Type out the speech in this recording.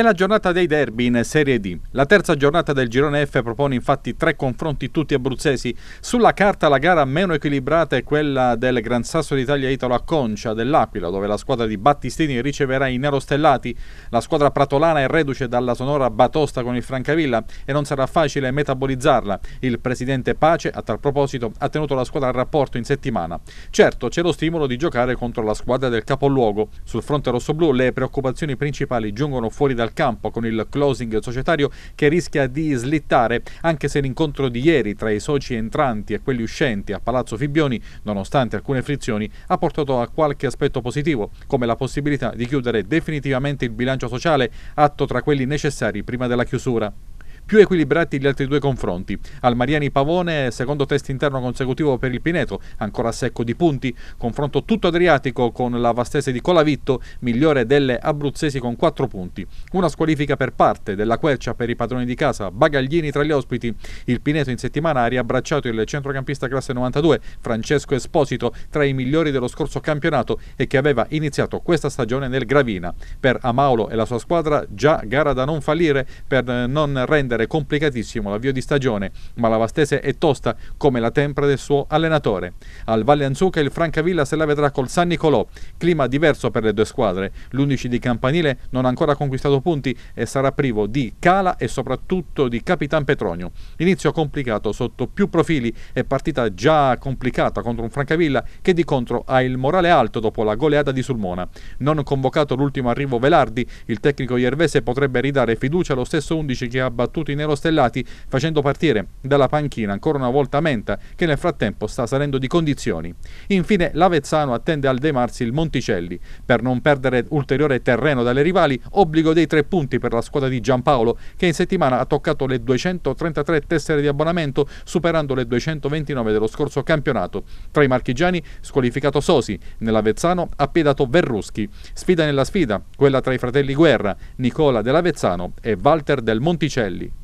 È la giornata dei derby in Serie D. La terza giornata del girone F propone infatti tre confronti tutti abruzzesi. Sulla carta la gara meno equilibrata è quella del Gran Sasso d'Italia Italo a Concia dell'Aquila, dove la squadra di Battistini riceverà i nerostellati. La squadra pratolana è reduce dalla sonora batosta con il Francavilla e non sarà facile metabolizzarla. Il presidente Pace, a tal proposito, ha tenuto la squadra al rapporto in settimana. Certo, c'è lo stimolo di giocare contro la squadra del capoluogo. Sul fronte rossoblù le preoccupazioni principali giungono fuori dal dal campo con il closing societario che rischia di slittare anche se l'incontro di ieri tra i soci entranti e quelli uscenti a Palazzo Fibbioni, nonostante alcune frizioni, ha portato a qualche aspetto positivo, come la possibilità di chiudere definitivamente il bilancio sociale, atto tra quelli necessari prima della chiusura più equilibrati gli altri due confronti. Almariani Pavone, secondo test interno consecutivo per il Pineto, ancora secco di punti, confronto tutto adriatico con la Vastese di Colavitto, migliore delle abruzzesi con 4 punti. Una squalifica per parte della Quercia per i padroni di casa, Bagaglini tra gli ospiti. Il Pineto in settimana ha riabbracciato il centrocampista classe 92, Francesco Esposito, tra i migliori dello scorso campionato e che aveva iniziato questa stagione nel Gravina. Per Amaulo e la sua squadra già gara da non fallire per non rendere rendere complicatissimo l'avvio di stagione, ma la Vastese è tosta come la tempra del suo allenatore. Al Valle Anzuca il Francavilla se la vedrà col San Nicolò, clima diverso per le due squadre. L'11 di Campanile non ha ancora conquistato punti e sarà privo di Cala e soprattutto di Capitan Petronio. Inizio complicato sotto più profili e partita già complicata contro un Francavilla che di contro ha il morale alto dopo la goleata di Sulmona. Non convocato l'ultimo arrivo Velardi, il tecnico iervese potrebbe ridare fiducia allo stesso 11 che ha battuto i nerostellati facendo partire dalla panchina ancora una volta Menta che nel frattempo sta salendo di condizioni. Infine l'Avezzano attende al demarsi il Monticelli. Per non perdere ulteriore terreno dalle rivali, obbligo dei tre punti per la squadra di Giampaolo che in settimana ha toccato le 233 tessere di abbonamento superando le 229 dello scorso campionato. Tra i marchigiani squalificato Sosi, nell'Avezzano appiedato Verruschi. Sfida nella sfida, quella tra i fratelli Guerra, Nicola dell'Avezzano e Walter del Monticelli.